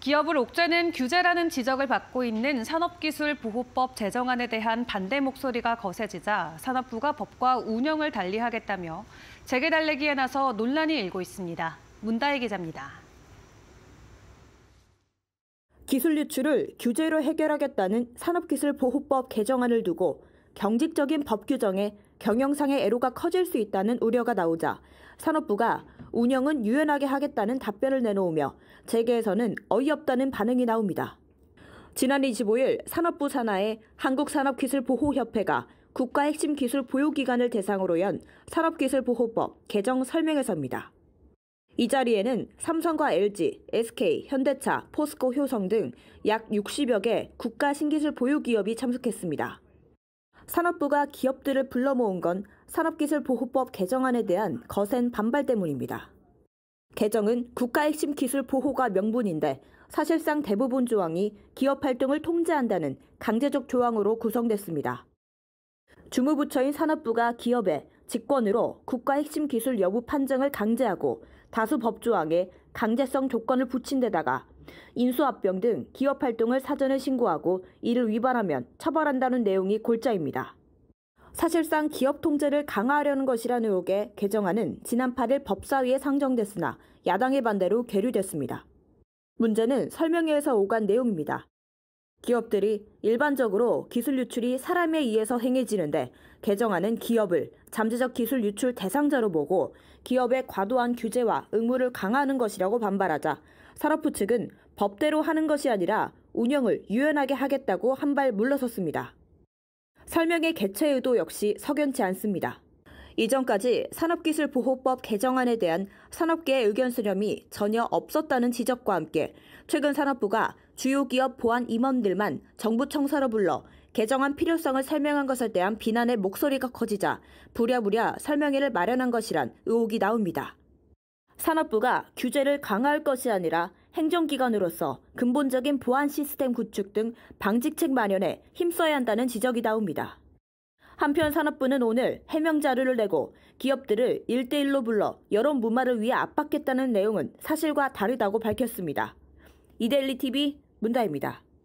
기업을 옥죄는 규제라는 지적을 받고 있는 산업기술보호법 제정안에 대한 반대 목소리가 거세지자 산업부가 법과 운영을 달리하겠다며 재개 달래기에 나서 논란이 일고 있습니다. 문다혜 기자입니다. 기술 유출을 규제로 해결하겠다는 산업기술보호법 개정안을 두고 경직적인 법 규정에 경영상의 애로가 커질 수 있다는 우려가 나오자 산업부가 운영은 유연하게 하겠다는 답변을 내놓으며 재계에서는 어이없다는 반응이 나옵니다. 지난 25일 산업부 산하의 한국산업기술보호협회가 국가 핵심 기술 보유기관을 대상으로 연 산업기술보호법 개정 설명회서입니다. 이 자리에는 삼성과 LG, SK, 현대차, 포스코 효성 등 약 60여 개 국가 신기술 보유 기업이 참석했습니다. 산업부가 기업들을 불러 모은 건 산업기술보호법 개정안에 대한 거센 반발 때문입니다. 개정은 국가 핵심 기술 보호가 명분인데 사실상 대부분 조항이 기업 활동을 통제한다는 강제적 조항으로 구성됐습니다. 주무부처인 산업부가 기업에 직권으로 국가 핵심 기술 여부 판정을 강제하고 다수 법조항에 강제성 조건을 붙인 데다가 인수합병 등 기업 활동을 사전에 신고하고 이를 위반하면 처벌한다는 내용이 골자입니다. 사실상 기업 통제를 강화하려는 것이라는 의혹에 개정안은 지난 8일 법사위에 상정됐으나 야당의 반대로 계류됐습니다. 문제는 설명회에서 오간 내용입니다. 기업들이 일반적으로 기술 유출이 사람에 의해서 행해지는데 개정안은 기업을 잠재적 기술 유출 대상자로 보고 기업의 과도한 규제와 의무를 강화하는 것이라고 반발하자 산업부 측은 법대로 하는 것이 아니라 운영을 유연하게 하겠다고 한 발 물러섰습니다. 설명의 개최 의도 역시 석연치 않습니다. 이전까지 산업기술보호법 개정안에 대한 산업계의 의견 수렴이 전혀 없었다는 지적과 함께 최근 산업부가 주요 기업 보안 임원들만 정부 청사로 불러 개정안 필요성을 설명한 것에 대한 비난의 목소리가 커지자 부랴부랴 설명회를 마련한 것이란 의혹이 나옵니다. 산업부가 규제를 강화할 것이 아니라 행정기관으로서 근본적인 보안 시스템 구축 등방직책 마련에 힘써야 한다는 지적이 나옵니다. 한편 산업부는 오늘 해명 자료를 내고 기업들을 일대일로 불러 여론 무마를 위해 압박했다는 내용은 사실과 다르다고 밝혔습니다. 이데일리TV 문다입니다.